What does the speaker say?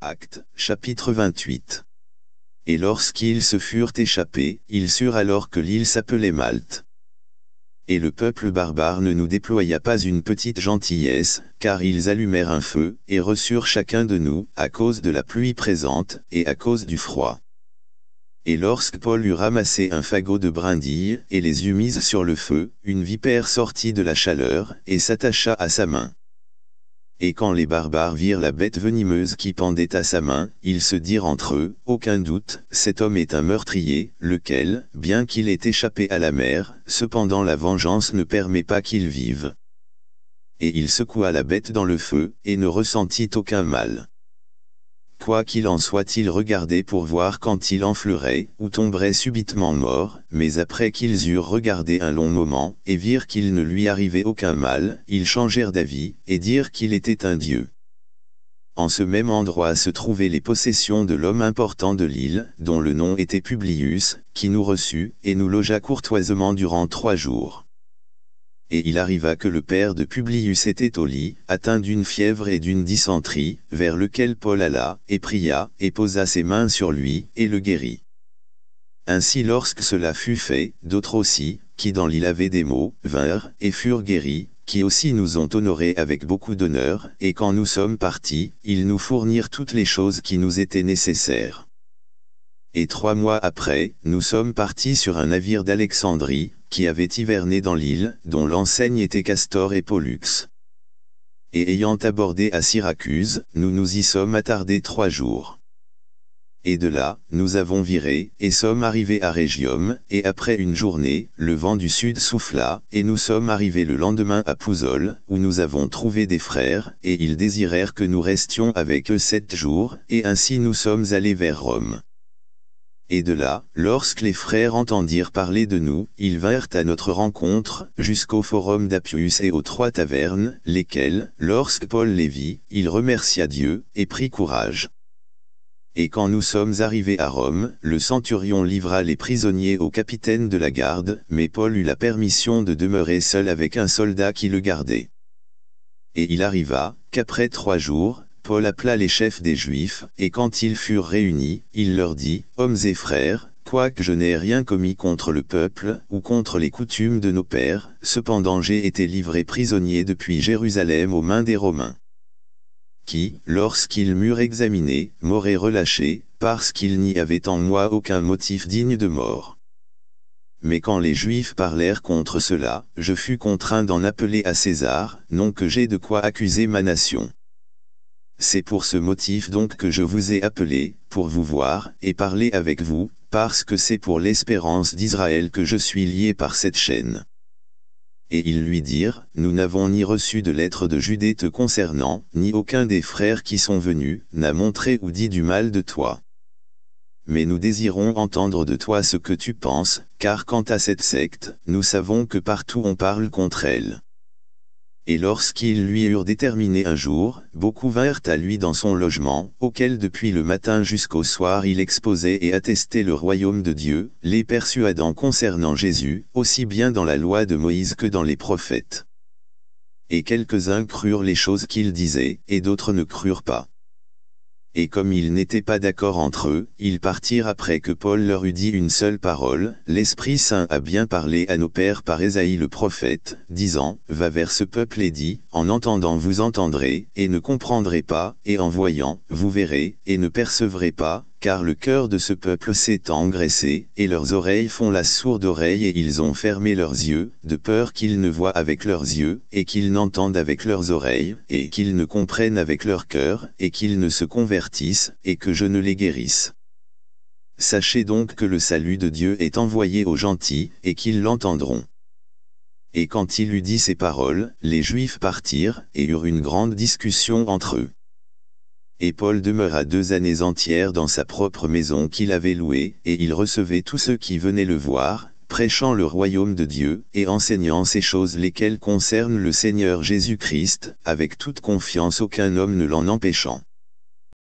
Actes, chapitre 28. Et lorsqu'ils se furent échappés, ils surent alors que l'île s'appelait Malte. Et le peuple barbare ne nous déploya pas une petite gentillesse, car ils allumèrent un feu, et reçurent chacun de nous, à cause de la pluie présente, et à cause du froid. Et lorsque Paul eut ramassé un fagot de brindilles, et les eut mises sur le feu, une vipère sortit de la chaleur, et s'attacha à sa main et quand les barbares virent la bête venimeuse qui pendait à sa main, ils se dirent entre eux, aucun doute, cet homme est un meurtrier, lequel, bien qu'il ait échappé à la mer, cependant la vengeance ne permet pas qu'il vive. Et il secoua la bête dans le feu, et ne ressentit aucun mal quoi qu'il en soit ils regardaient pour voir quand il enfleurait, ou tomberait subitement mort, mais après qu'ils eurent regardé un long moment, et virent qu'il ne lui arrivait aucun mal, ils changèrent d'avis, et dirent qu'il était un dieu. En ce même endroit se trouvaient les possessions de l'homme important de l'île, dont le nom était Publius, qui nous reçut, et nous logea courtoisement durant trois jours et il arriva que le père de Publius était au lit, atteint d'une fièvre et d'une dysenterie, vers lequel Paul alla, et pria, et posa ses mains sur lui, et le guérit. Ainsi lorsque cela fut fait, d'autres aussi, qui dans l'île avaient des maux, vinrent, et furent guéris, qui aussi nous ont honorés avec beaucoup d'honneur, et quand nous sommes partis, ils nous fournirent toutes les choses qui nous étaient nécessaires et trois mois après, nous sommes partis sur un navire d'Alexandrie, qui avait hiverné dans l'île, dont l'enseigne était Castor et Pollux. Et ayant abordé à Syracuse, nous nous y sommes attardés trois jours. Et de là, nous avons viré, et sommes arrivés à Régium, et après une journée, le vent du sud souffla, et nous sommes arrivés le lendemain à Pouzol, où nous avons trouvé des frères, et ils désirèrent que nous restions avec eux sept jours, et ainsi nous sommes allés vers Rome. Et de là, lorsque les frères entendirent parler de nous, ils vinrent à notre rencontre, jusqu'au forum d'Appius et aux trois tavernes, lesquelles, lorsque Paul les vit, il remercia Dieu, et prit courage. Et quand nous sommes arrivés à Rome, le centurion livra les prisonniers au capitaine de la garde, mais Paul eut la permission de demeurer seul avec un soldat qui le gardait. Et il arriva, qu'après trois jours, Paul appela les chefs des Juifs, et quand ils furent réunis, il leur dit, « Hommes et frères, quoique je n'ai rien commis contre le peuple, ou contre les coutumes de nos pères, cependant j'ai été livré prisonnier depuis Jérusalem aux mains des Romains qui, lorsqu'ils m'eurent examiné, m'auraient relâché, parce qu'il n'y avait en moi aucun motif digne de mort. Mais quand les Juifs parlèrent contre cela, je fus contraint d'en appeler à César, non que j'ai de quoi accuser ma nation. C'est pour ce motif donc que je vous ai appelé, pour vous voir, et parler avec vous, parce que c'est pour l'espérance d'Israël que je suis lié par cette chaîne. Et ils lui dirent, Nous n'avons ni reçu de lettre de Judée te concernant, ni aucun des frères qui sont venus, n'a montré ou dit du mal de toi. Mais nous désirons entendre de toi ce que tu penses, car quant à cette secte, nous savons que partout on parle contre elle et lorsqu'ils lui eurent déterminé un jour, beaucoup vinrent à lui dans son logement, auquel depuis le matin jusqu'au soir il exposait et attestait le royaume de Dieu, les persuadant concernant Jésus, aussi bien dans la loi de Moïse que dans les prophètes. Et quelques-uns crurent les choses qu'il disait, et d'autres ne crurent pas et comme ils n'étaient pas d'accord entre eux, ils partirent après que Paul leur eût dit une seule parole, l'Esprit Saint a bien parlé à nos pères par Ésaïe le prophète, disant, Va vers ce peuple et dis, en entendant vous entendrez, et ne comprendrez pas, et en voyant, vous verrez, et ne percevrez pas, car le cœur de ce peuple s'est engraissé, et leurs oreilles font la sourde oreille et ils ont fermé leurs yeux, de peur qu'ils ne voient avec leurs yeux, et qu'ils n'entendent avec leurs oreilles, et qu'ils ne comprennent avec leur cœur, et qu'ils ne se convertissent, et que je ne les guérisse. Sachez donc que le salut de Dieu est envoyé aux gentils, et qu'ils l'entendront. Et quand il eut dit ces paroles, les Juifs partirent, et eurent une grande discussion entre eux et Paul demeura deux années entières dans sa propre maison qu'il avait louée, et il recevait tous ceux qui venaient le voir, prêchant le royaume de Dieu, et enseignant ces choses lesquelles concernent le Seigneur Jésus-Christ, avec toute confiance aucun homme ne l'en empêchant.